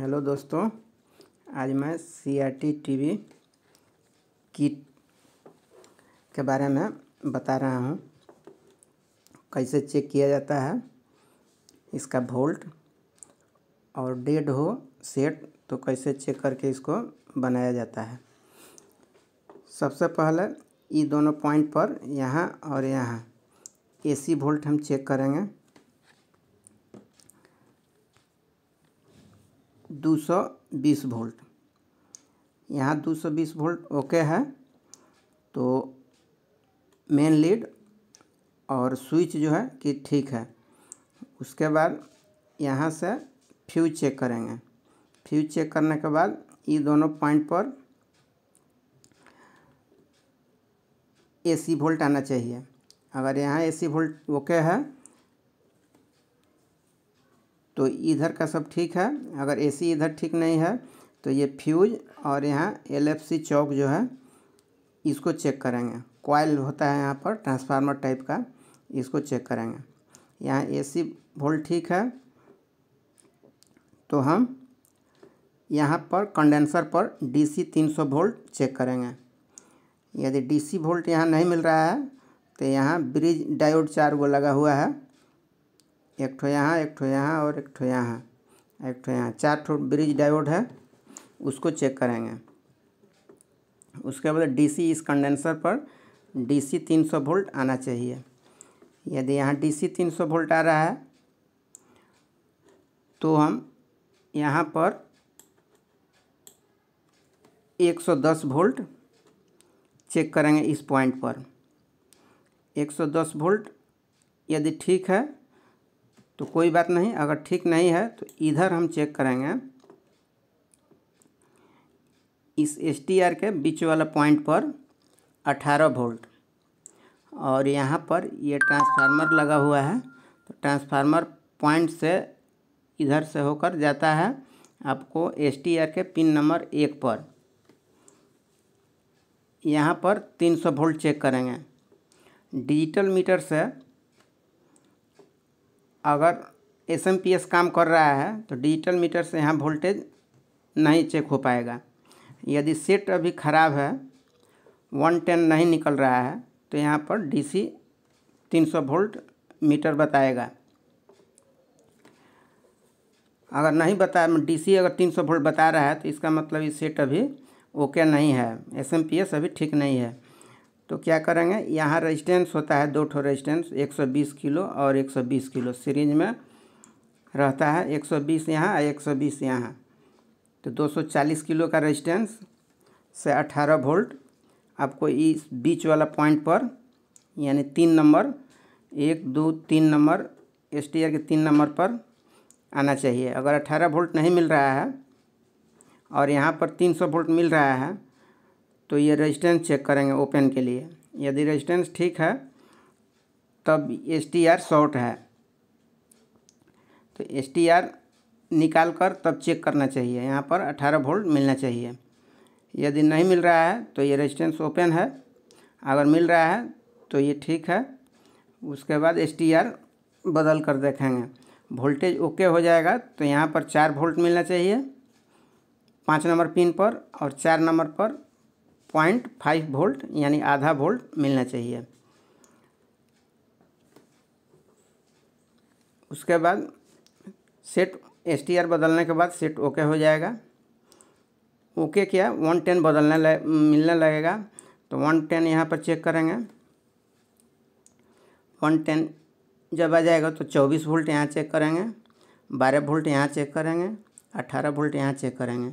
hello दोस्तों आज मैं C R T T V kit के बारे में बता रहा हूँ कैसे चेक किया जाता है इसका वोल्ट और डेड हो सेट तो कैसे चेक करके इसको बनाया जाता है सबसे पहले ये दोनों पॉइंट पर यहाँ और यहाँ एसी वोल्ट हम चेक करेंगे 220 वोल्ट यहाँ 220 वोल्ट ओके है तो मेन लीड और स्विच जो है कि ठीक है उसके बाद यहाँ से फ्यूज चेक करेंगे फ्यूज चेक करने के बाद ये दोनों पॉइंट पर एसी वोल्ट आना चाहिए अगर यहाँ एसी वोल्ट ओके है तो इधर का सब ठीक है अगर एसी इधर ठीक नहीं है तो ये फ्यूज और यहाँ एलएफसी चौक जो है इसको चेक करेंगे कॉयल होता है यहाँ पर ट्रांसफार्मर टाइप का इसको चेक करेंगे यहाँ एसी वोल्ट ठीक है तो हम यहाँ पर कंडेंसर पर डीसी 300 वोल्ट चेक करेंगे यदि डीसी वोल्ट यहाँ नहीं मिल रहा है तो यहाँ ब्रिज डायोड चार वो लगा हुआ है एक ठो यहाँ एक ठो यहाँ और एक ठो यहाँ एक ठो यहाँ चार ठो ब्रिज डायोड है उसको चेक करेंगे उसके बाद डीसी इस कंडेंसर पर डीसी 300 वोल्ट आना चाहिए यदि यहाँ डीसी 300 वोल्ट आ रहा है तो हम यहाँ पर 110 वोल्ट चेक करेंगे इस पॉइंट पर 110 वोल्ट यदि ठीक है तो कोई बात नहीं अगर ठीक नहीं है तो इधर हम चेक करेंगे इस एस के बीच वाला पॉइंट पर 18 वोल्ट और यहाँ पर ये ट्रांसफार्मर लगा हुआ है तो ट्रांसफार्मर पॉइंट से इधर से होकर जाता है आपको एस के पिन नंबर एक पर यहाँ पर 300 वोल्ट चेक करेंगे डिजिटल मीटर से अगर एस एम पी एस काम कर रहा है तो डिजिटल मीटर से यहाँ वोल्टेज नहीं चेक हो पाएगा यदि सेट अभी ख़राब है वन टेन नहीं निकल रहा है तो यहाँ पर डीसी तीन सौ वोल्ट मीटर बताएगा अगर नहीं बता डीसी अगर तीन सौ वोल्ट बता रहा है तो इसका मतलब ये सेट अभी ओके नहीं है एस एम पी एस अभी ठीक नहीं है तो क्या करेंगे यहाँ रेजिस्टेंस होता है दो ठो रेजिस्टेंस 120 किलो और 120 किलो सीरीज में रहता है 120 यहाँ और 120 यहाँ तो 240 किलो का रेजिस्टेंस से 18 वोल्ट आपको इस बीच वाला पॉइंट पर यानी तीन नंबर एक दो तीन नंबर एस के तीन नंबर पर आना चाहिए अगर 18 वोल्ट नहीं मिल रहा है और यहाँ पर 300 वोल्ट मिल रहा है तो ये रेजिस्टेंस चेक करेंगे ओपन के लिए यदि रेजिस्टेंस ठीक है तब एस टी आर शॉर्ट है तो एस टी आर निकाल कर तब चेक करना चाहिए यहाँ पर अठारह वोल्ट मिलना चाहिए यदि नहीं मिल रहा है तो ये रेजिस्टेंस ओपन है अगर मिल रहा है तो ये ठीक है उसके बाद एस टी आर बदल कर देखेंगे वोल्टेज ओके हो जाएगा तो यहाँ पर चार वोल्ट मिलना चाहिए पाँच नंबर पिन पर और चार नंबर पर पॉइंट फाइव वोल्ट यानी आधा वोल्ट मिलना चाहिए उसके बाद सेट एस टी आर बदलने के बाद सेट ओके हो जाएगा ओके किया वन टेन बदलने लग, मिलने लगेगा तो वन टेन यहाँ पर चेक करेंगे वन टेन जब आ जाएगा तो चौबीस वोल्ट यहाँ चेक करेंगे बारह वोल्ट यहाँ चेक करेंगे अट्ठारह वोल्ट यहाँ चेक करेंगे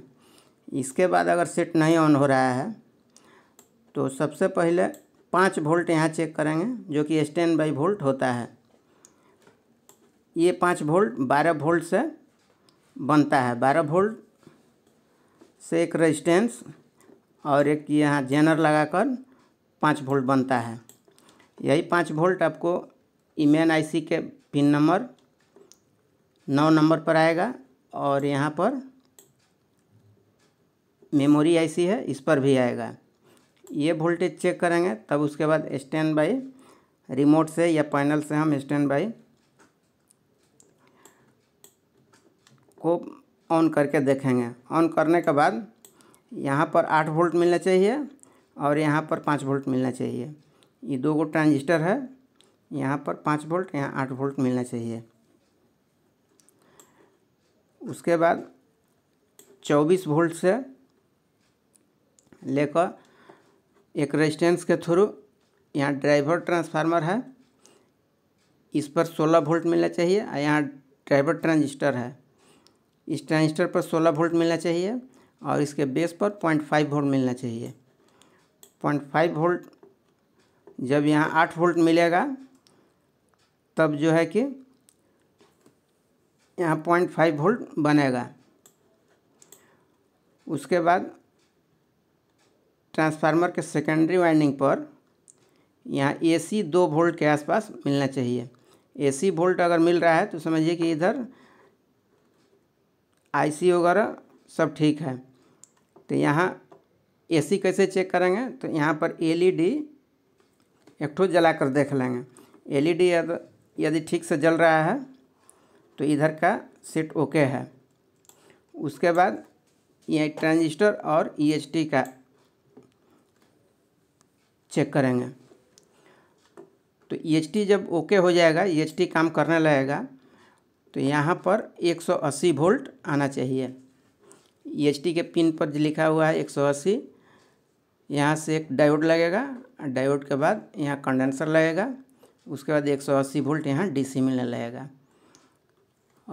इसके बाद अगर सेट नहीं ऑन हो रहा है तो सबसे पहले पाँच वोल्ट यहाँ चेक करेंगे जो कि स्टैंड बाई वोल्ट होता है ये पाँच वोल्ट बारह वोल्ट से बनता है बारह वोल्ट से एक रेजिस्टेंस और एक यहाँ जेनर लगाकर पाँच वोल्ट बनता है यही पाँच वोल्ट आपको इमेन आईसी के पिन नंबर नौ नंबर पर आएगा और यहाँ पर मेमोरी आईसी है इस पर भी आएगा ये वोल्टेज चेक करेंगे तब उसके बाद स्टैंड बाई रिमोट से या पैनल से हम स्टैंड बाई को ऑन करके देखेंगे ऑन करने के बाद यहाँ पर आठ वोल्ट मिलना चाहिए और यहाँ पर पाँच वोल्ट मिलना चाहिए ये दो गो ट्रांजिस्टर है यहाँ पर पाँच वोल्ट यहाँ आठ वोल्ट मिलना चाहिए उसके बाद चौबीस वोल्ट से लेकर एक रेजिस्टेंस के थ्रू यहाँ ड्राइवर ट्रांसफार्मर है इस पर 16 वोल्ट मिलना चाहिए और यहाँ ड्राइवर ट्रांजिस्टर है इस ट्रांजिस्टर पर 16 वोल्ट मिलना चाहिए और इसके बेस पर 0.5 वोल्ट मिलना चाहिए 0.5 वोल्ट जब यहाँ 8 वोल्ट मिलेगा तब जो है कि यहाँ 0.5 वोल्ट बनेगा उसके बाद ट्रांसफार्मर के सेकेंडरी वाइंडिंग पर यहाँ एसी दो वोल्ट के आसपास मिलना चाहिए एसी वोल्ट अगर मिल रहा है तो समझिए कि इधर आईसी वगैरह सब ठीक है तो यहाँ एसी कैसे चेक करेंगे तो यहाँ पर एलईडी e एक ठो जला कर देख लेंगे एलईडी e यदि ठीक से जल रहा है तो इधर का सेट ओके है उसके बाद ये ट्रांजिस्टर और टी e का चेक करेंगे तो ई e जब ओके हो जाएगा ई e काम करने लगेगा तो यहाँ पर 180 वोल्ट आना चाहिए ई e के पिन पर लिखा हुआ है 180 यहाँ से एक डायोड लगेगा डायोड के बाद यहाँ कंडेंसर लगेगा उसके बाद 180 वोल्ट यहाँ डीसी मिलने लगेगा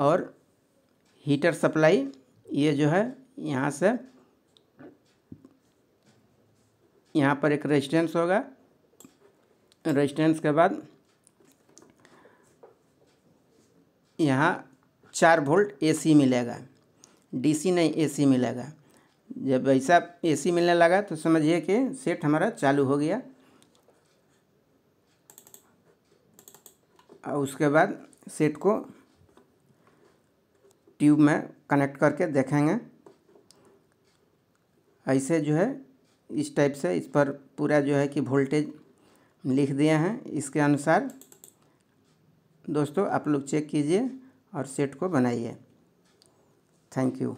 और हीटर सप्लाई ये जो है यहाँ से यहाँ पर एक रेजिडेंस होगा रेजिडेंस के बाद यहाँ चार वोल्ट एसी मिलेगा डीसी नहीं एसी मिलेगा जब ऐसा एसी मिलने लगा तो समझिए कि सेट हमारा चालू हो गया और उसके बाद सेट को ट्यूब में कनेक्ट करके देखेंगे ऐसे जो है इस टाइप से इस पर पूरा जो है कि वोल्टेज लिख दिए हैं इसके अनुसार दोस्तों आप लोग चेक कीजिए और सेट को बनाइए थैंक यू